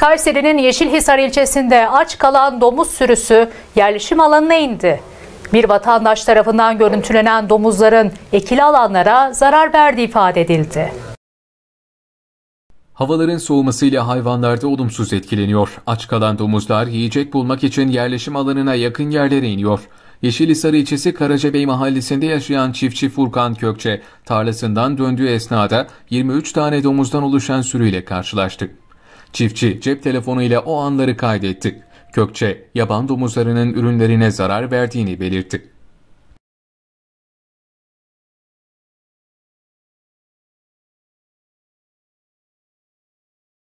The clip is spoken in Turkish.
Kayseri'nin Yeşilhisar ilçesinde aç kalan domuz sürüsü yerleşim alanına indi. Bir vatandaş tarafından görüntülenen domuzların ekili alanlara zarar verdiği ifade edildi. Havaların soğumasıyla hayvanlar da olumsuz etkileniyor. Aç kalan domuzlar yiyecek bulmak için yerleşim alanına yakın yerlere iniyor. Yeşilhisar ilçesi Karacabey mahallesinde yaşayan çiftçi Furkan Kökçe tarlasından döndüğü esnada 23 tane domuzdan oluşan sürüyle karşılaştı. Çiftçi cep telefonu ile o anları kaydetti. Kökçe yaban domuzlarının ürünlerine zarar verdiğini belirtti.